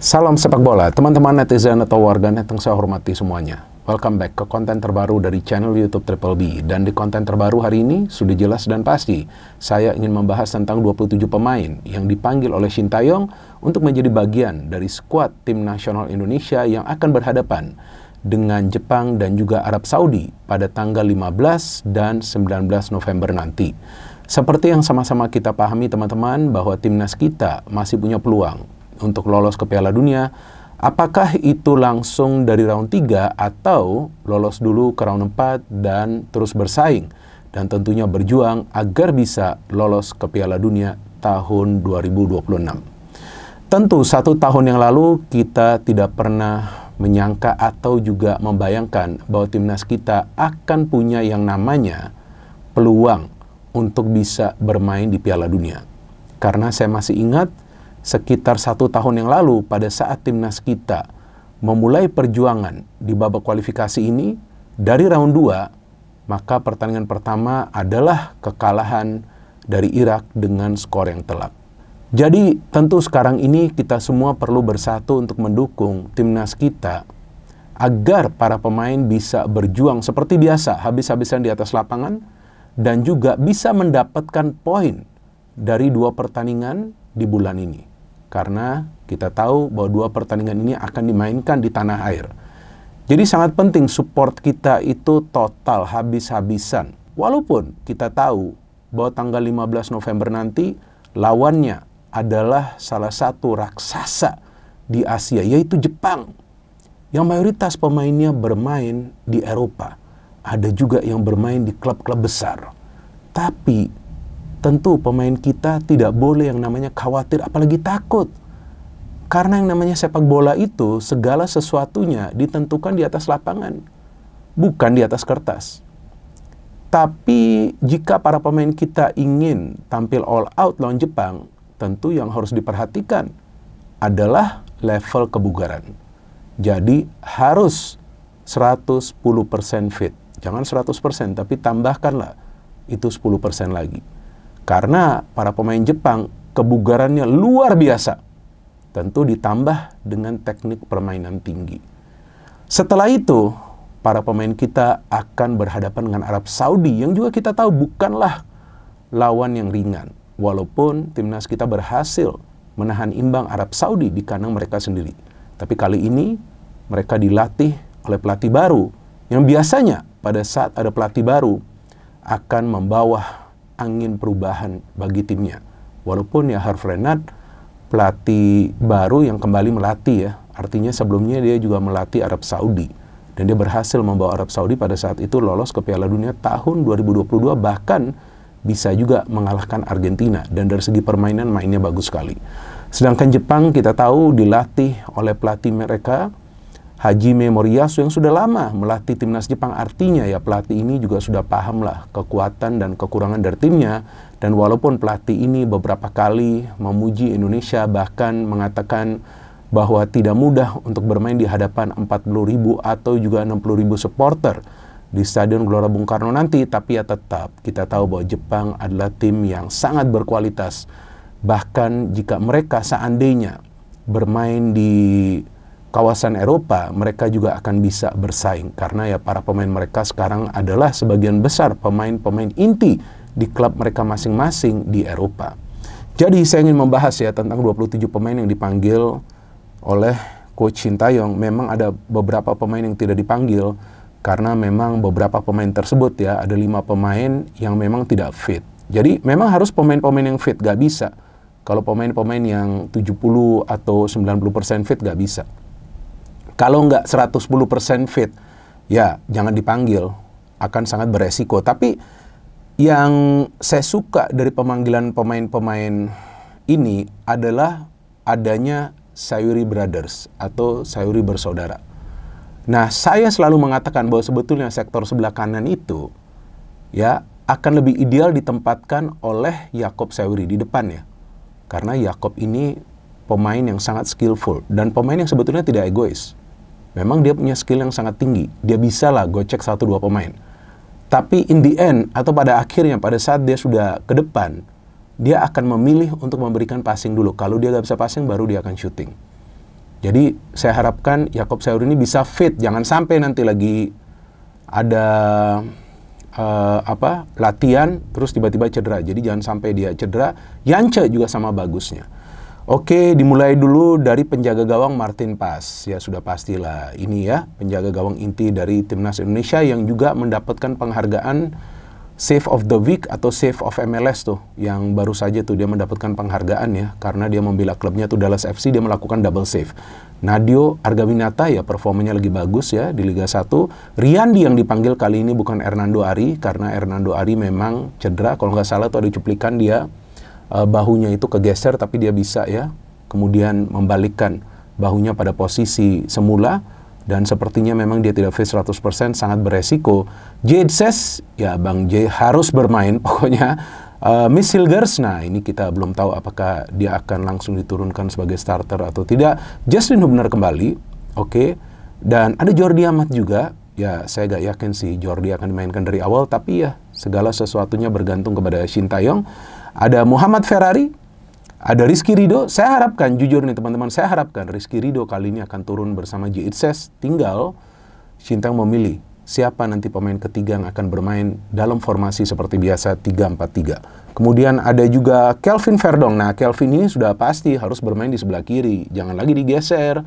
Salam sepak bola, teman-teman netizen atau warga net yang saya hormati semuanya. Welcome back ke konten terbaru dari channel YouTube Triple B. Dan di konten terbaru hari ini, sudah jelas dan pasti, saya ingin membahas tentang 27 pemain yang dipanggil oleh Shin Taeyong untuk menjadi bagian dari skuad tim nasional Indonesia yang akan berhadapan dengan Jepang dan juga Arab Saudi pada tanggal 15 dan 19 November nanti. Seperti yang sama-sama kita pahami teman-teman bahwa timnas kita masih punya peluang untuk lolos ke Piala Dunia, apakah itu langsung dari round 3 atau lolos dulu ke round 4 dan terus bersaing dan tentunya berjuang agar bisa lolos ke Piala Dunia tahun 2026. Tentu satu tahun yang lalu kita tidak pernah menyangka atau juga membayangkan bahwa timnas kita akan punya yang namanya peluang untuk bisa bermain di Piala Dunia. Karena saya masih ingat sekitar satu tahun yang lalu pada saat timnas kita memulai perjuangan di babak kualifikasi ini dari round 2 maka pertandingan pertama adalah kekalahan dari Irak dengan skor yang telak. Jadi tentu sekarang ini kita semua perlu bersatu untuk mendukung timnas kita agar para pemain bisa berjuang seperti biasa habis-habisan di atas lapangan dan juga bisa mendapatkan poin dari dua pertandingan di bulan ini karena kita tahu bahwa dua pertandingan ini akan dimainkan di tanah air. Jadi sangat penting support kita itu total habis-habisan. Walaupun kita tahu bahwa tanggal 15 November nanti lawannya adalah salah satu raksasa di Asia yaitu Jepang yang mayoritas pemainnya bermain di Eropa. Ada juga yang bermain di klub-klub besar. Tapi Tentu pemain kita tidak boleh yang namanya khawatir apalagi takut. Karena yang namanya sepak bola itu segala sesuatunya ditentukan di atas lapangan, bukan di atas kertas. Tapi jika para pemain kita ingin tampil all out lawan Jepang, tentu yang harus diperhatikan adalah level kebugaran. Jadi harus 110% fit. Jangan 100%, tapi tambahkanlah itu 10% lagi. Karena para pemain Jepang kebugarannya luar biasa. Tentu ditambah dengan teknik permainan tinggi. Setelah itu, para pemain kita akan berhadapan dengan Arab Saudi yang juga kita tahu bukanlah lawan yang ringan. Walaupun timnas kita berhasil menahan imbang Arab Saudi di kandang mereka sendiri. Tapi kali ini mereka dilatih oleh pelatih baru yang biasanya pada saat ada pelatih baru akan membawa angin perubahan bagi timnya. Walaupun ya Harv Renard pelatih baru yang kembali melatih ya. Artinya sebelumnya dia juga melatih Arab Saudi. Dan dia berhasil membawa Arab Saudi pada saat itu lolos ke Piala Dunia tahun 2022 bahkan bisa juga mengalahkan Argentina dan dari segi permainan mainnya bagus sekali. Sedangkan Jepang kita tahu dilatih oleh pelatih mereka Hajime Moriyasu yang sudah lama melatih timnas Jepang artinya ya pelatih ini juga sudah paham lah kekuatan dan kekurangan dari timnya dan walaupun pelatih ini beberapa kali memuji Indonesia bahkan mengatakan bahwa tidak mudah untuk bermain di hadapan 40.000 atau juga 60.000 supporter di Stadion Gelora Bung Karno nanti tapi ya tetap kita tahu bahwa Jepang adalah tim yang sangat berkualitas bahkan jika mereka seandainya bermain di kawasan Eropa, mereka juga akan bisa bersaing karena ya para pemain mereka sekarang adalah sebagian besar pemain-pemain inti di klub mereka masing-masing di Eropa. Jadi saya ingin membahas ya tentang 27 pemain yang dipanggil oleh coach Sintayong. Memang ada beberapa pemain yang tidak dipanggil karena memang beberapa pemain tersebut ya ada lima pemain yang memang tidak fit. Jadi memang harus pemain-pemain yang fit, gak bisa. Kalau pemain-pemain yang 70 atau 90% fit gak bisa. Kalau nggak 110% fit, ya jangan dipanggil. Akan sangat beresiko. Tapi yang saya suka dari pemanggilan pemain-pemain ini adalah adanya Sayuri Brothers atau Sayuri Bersaudara. Nah, saya selalu mengatakan bahwa sebetulnya sektor sebelah kanan itu ya akan lebih ideal ditempatkan oleh Yakob Sayuri di depannya. Karena Yakob ini pemain yang sangat skillful dan pemain yang sebetulnya tidak egois memang dia punya skill yang sangat tinggi. Dia bisa lah gocek satu dua pemain. Tapi in the end atau pada akhirnya pada saat dia sudah ke depan, dia akan memilih untuk memberikan passing dulu. Kalau dia nggak bisa passing, baru dia akan shooting. Jadi saya harapkan Yakob Sayur ini bisa fit. Jangan sampai nanti lagi ada uh, apa latihan terus tiba-tiba cedera. Jadi jangan sampai dia cedera. Yance juga sama bagusnya. Oke, dimulai dulu dari penjaga gawang Martin Pas. Ya sudah pastilah ini ya, penjaga gawang inti dari timnas Indonesia yang juga mendapatkan penghargaan Save of the Week atau Save of MLS tuh, yang baru saja tuh dia mendapatkan penghargaan ya, karena dia membela klubnya tuh Dallas FC dia melakukan double save. Nadio Argawinata ya performanya lagi bagus ya di Liga 1. Riyandi yang dipanggil kali ini bukan Hernando Ari karena Hernando Ari memang cedera kalau nggak salah tuh ada cuplikan dia uh, bahunya itu kegeser tapi dia bisa ya kemudian membalikkan bahunya pada posisi semula dan sepertinya memang dia tidak fit 100% sangat beresiko. Jade says ya Bang J harus bermain pokoknya uh, Miss Hilgers nah ini kita belum tahu apakah dia akan langsung diturunkan sebagai starter atau tidak. Justin Hubner kembali. Oke. Okay. Dan ada Jordi Amat juga. Ya, saya gak yakin sih Jordi akan dimainkan dari awal tapi ya segala sesuatunya bergantung kepada Shin Taeyong. Ada Muhammad Ferrari, ada Rizky Rido. Saya harapkan, jujur nih teman-teman, saya harapkan Rizky Rido kali ini akan turun bersama J. Tinggal Sintang memilih siapa nanti pemain ketiga yang akan bermain dalam formasi seperti biasa 3-4-3. Kemudian ada juga Kelvin Verdong. Nah, Kelvin ini sudah pasti harus bermain di sebelah kiri. Jangan lagi digeser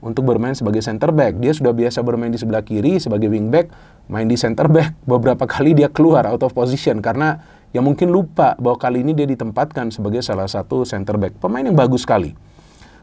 untuk bermain sebagai center back. Dia sudah biasa bermain di sebelah kiri sebagai wing back, main di center back. Beberapa kali dia keluar out of position karena yang mungkin lupa bahwa kali ini dia ditempatkan sebagai salah satu center back. Pemain yang bagus sekali.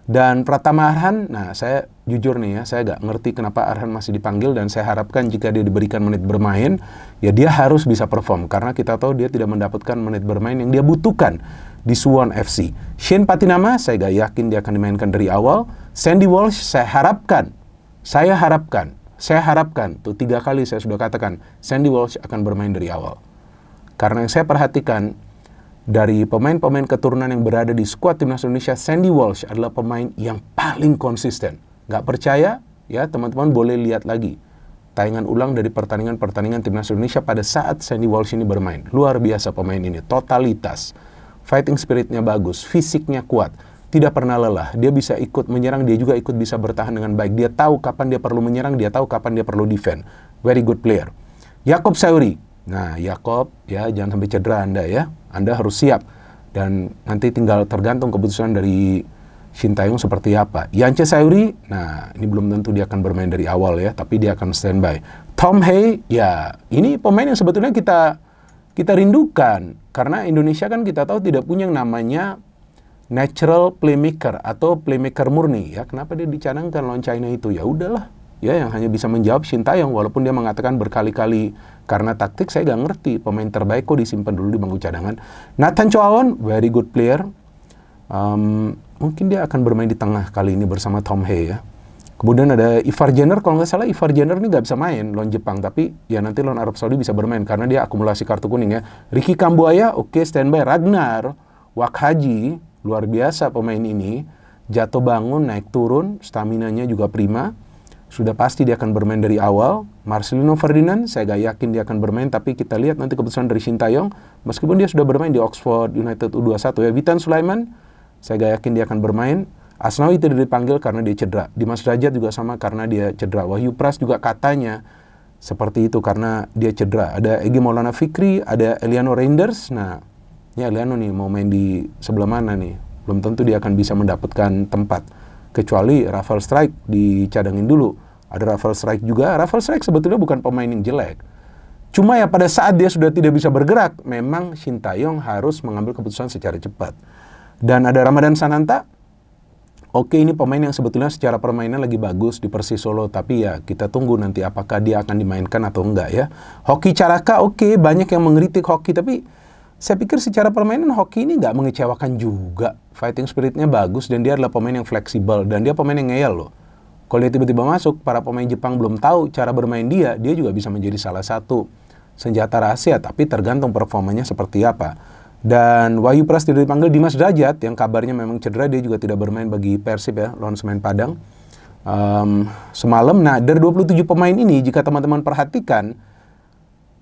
Dan Pratama Arhan, nah saya jujur nih ya, saya gak ngerti kenapa Arhan masih dipanggil dan saya harapkan jika dia diberikan menit bermain, ya dia harus bisa perform. Karena kita tahu dia tidak mendapatkan menit bermain yang dia butuhkan di Suwon FC. Shane Patinama, saya gak yakin dia akan dimainkan dari awal. Sandy Walsh, saya harapkan, saya harapkan, saya harapkan, tuh tiga kali saya sudah katakan, Sandy Walsh akan bermain dari awal. Karena yang saya perhatikan dari pemain-pemain keturunan yang berada di skuad timnas Indonesia, Sandy Walsh adalah pemain yang paling konsisten. Gak percaya? Ya, teman-teman boleh lihat lagi tayangan ulang dari pertandingan-pertandingan timnas Indonesia pada saat Sandy Walsh ini bermain. Luar biasa pemain ini, totalitas. Fighting spiritnya bagus, fisiknya kuat, tidak pernah lelah. Dia bisa ikut menyerang, dia juga ikut bisa bertahan dengan baik. Dia tahu kapan dia perlu menyerang, dia tahu kapan dia perlu defend. Very good player. Yakob Sauri, Nah, Yakob, ya jangan sampai cedera Anda ya. Anda harus siap dan nanti tinggal tergantung keputusan dari Shin Taeyong seperti apa. Yance Sayuri, nah ini belum tentu dia akan bermain dari awal ya, tapi dia akan standby. Tom Hay, ya ini pemain yang sebetulnya kita kita rindukan karena Indonesia kan kita tahu tidak punya yang namanya natural playmaker atau playmaker murni ya. Kenapa dia dicanangkan lawan China itu? Ya udahlah, ya yang hanya bisa menjawab yang walaupun dia mengatakan berkali-kali karena taktik saya nggak ngerti pemain terbaik kok disimpan dulu di bangku cadangan Nathan Chowon very good player um, mungkin dia akan bermain di tengah kali ini bersama Tom Hay ya kemudian ada Ivar Jenner kalau nggak salah Ivar Jenner ini nggak bisa main lawan Jepang tapi ya nanti lawan Arab Saudi bisa bermain karena dia akumulasi kartu kuning ya Ricky Kambuaya oke okay, standby Ragnar Wakhaji luar biasa pemain ini jatuh bangun naik turun stamina nya juga prima sudah pasti dia akan bermain dari awal. Marcelino Ferdinand, saya gak yakin dia akan bermain, tapi kita lihat nanti keputusan dari Shin Sintayong. Meskipun dia sudah bermain di Oxford United U21 ya, Witan Sulaiman, saya gak yakin dia akan bermain. Asnawi tidak dipanggil karena dia cedera. Dimas Rajat juga sama karena dia cedera. Wahyu Pras juga katanya seperti itu karena dia cedera. Ada Egi Maulana Fikri, ada Eliano Reinders. Nah, ini Eliano nih mau main di sebelah mana nih? Belum tentu dia akan bisa mendapatkan tempat kecuali Rafael Strike dicadangin dulu. Ada Rafael Strike juga. Rafael Strike sebetulnya bukan pemain yang jelek. Cuma ya pada saat dia sudah tidak bisa bergerak, memang Shin Taeyong harus mengambil keputusan secara cepat. Dan ada Ramadan Sananta. Oke, ini pemain yang sebetulnya secara permainan lagi bagus di Persis Solo, tapi ya kita tunggu nanti apakah dia akan dimainkan atau enggak ya. Hoki Caraka oke, banyak yang mengkritik hoki, tapi saya pikir secara permainan hoki ini nggak mengecewakan juga. Fighting spiritnya bagus dan dia adalah pemain yang fleksibel dan dia pemain yang ngeyel loh. Kalau dia tiba-tiba masuk, para pemain Jepang belum tahu cara bermain dia, dia juga bisa menjadi salah satu senjata rahasia, tapi tergantung performanya seperti apa. Dan Wahyu Pras tidak dipanggil Dimas Derajat, yang kabarnya memang cedera, dia juga tidak bermain bagi Persib ya, lawan Semen Padang. Um, semalam, nah dari 27 pemain ini, jika teman-teman perhatikan,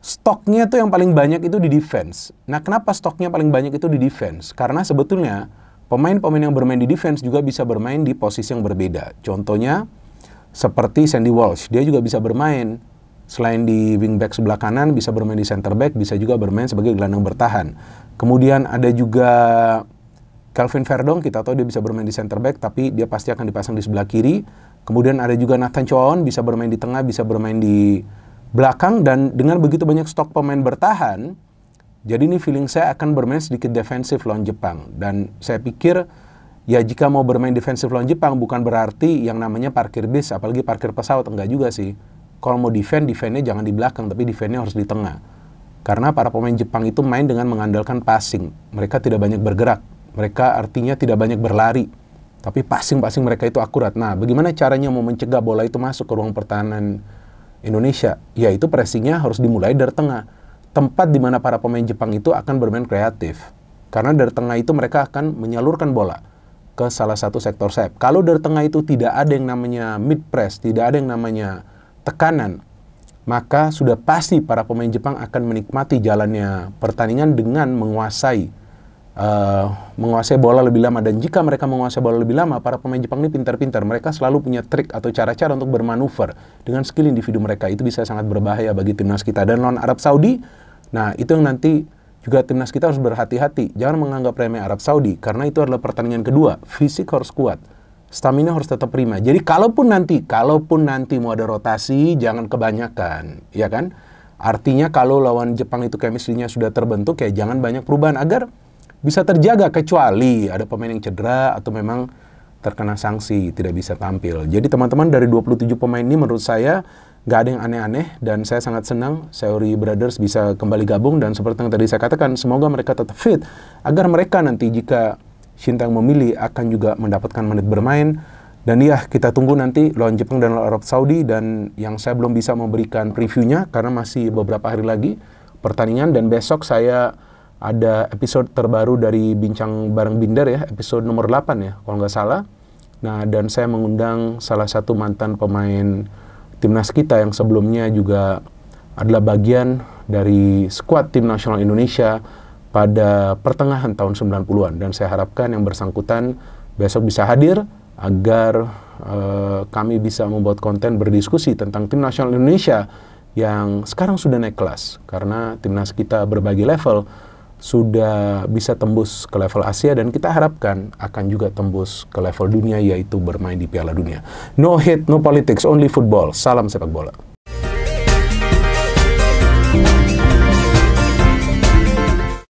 stoknya tuh yang paling banyak itu di defense. Nah, kenapa stoknya paling banyak itu di defense? Karena sebetulnya pemain-pemain yang bermain di defense juga bisa bermain di posisi yang berbeda. Contohnya seperti Sandy Walsh, dia juga bisa bermain selain di wingback sebelah kanan bisa bermain di center back, bisa juga bermain sebagai gelandang bertahan. Kemudian ada juga Calvin Verdong, kita tahu dia bisa bermain di center back tapi dia pasti akan dipasang di sebelah kiri. Kemudian ada juga Nathan Choon bisa bermain di tengah, bisa bermain di belakang dan dengan begitu banyak stok pemain bertahan, jadi ini feeling saya akan bermain sedikit defensif lawan Jepang dan saya pikir ya jika mau bermain defensif lawan Jepang bukan berarti yang namanya parkir bis apalagi parkir pesawat enggak juga sih. Kalau mau defend, defendnya jangan di belakang tapi defendnya harus di tengah. Karena para pemain Jepang itu main dengan mengandalkan passing. Mereka tidak banyak bergerak. Mereka artinya tidak banyak berlari. Tapi passing-passing mereka itu akurat. Nah, bagaimana caranya mau mencegah bola itu masuk ke ruang pertahanan Indonesia, yaitu pressingnya harus dimulai dari tengah. Tempat di mana para pemain Jepang itu akan bermain kreatif. Karena dari tengah itu mereka akan menyalurkan bola ke salah satu sektor sayap. Kalau dari tengah itu tidak ada yang namanya mid press, tidak ada yang namanya tekanan, maka sudah pasti para pemain Jepang akan menikmati jalannya pertandingan dengan menguasai uh, menguasai bola lebih lama dan jika mereka menguasai bola lebih lama para pemain Jepang ini pintar-pintar mereka selalu punya trik atau cara-cara untuk bermanuver dengan skill individu mereka itu bisa sangat berbahaya bagi timnas kita dan non Arab Saudi nah itu yang nanti juga timnas kita harus berhati-hati jangan menganggap remeh Arab Saudi karena itu adalah pertandingan kedua fisik harus kuat stamina harus tetap prima jadi kalaupun nanti kalaupun nanti mau ada rotasi jangan kebanyakan ya kan Artinya kalau lawan Jepang itu chemistry-nya sudah terbentuk ya jangan banyak perubahan agar bisa terjaga kecuali ada pemain yang cedera atau memang terkena sanksi tidak bisa tampil. Jadi teman-teman dari 27 pemain ini menurut saya nggak ada yang aneh-aneh dan saya sangat senang Seori Brothers bisa kembali gabung dan seperti yang tadi saya katakan semoga mereka tetap fit agar mereka nanti jika Shintang memilih akan juga mendapatkan menit bermain dan ya kita tunggu nanti lawan Jepang dan lawan Arab Saudi dan yang saya belum bisa memberikan reviewnya karena masih beberapa hari lagi pertandingan dan besok saya ada episode terbaru dari Bincang Bareng Binder ya, episode nomor 8 ya, kalau nggak salah. Nah, dan saya mengundang salah satu mantan pemain timnas kita yang sebelumnya juga adalah bagian dari skuad tim nasional Indonesia pada pertengahan tahun 90-an. Dan saya harapkan yang bersangkutan besok bisa hadir agar uh, kami bisa membuat konten berdiskusi tentang tim nasional Indonesia yang sekarang sudah naik kelas karena timnas kita berbagi level sudah bisa tembus ke level Asia dan kita harapkan akan juga tembus ke level dunia yaitu bermain di Piala Dunia. No hate, no politics, only football. Salam sepak bola.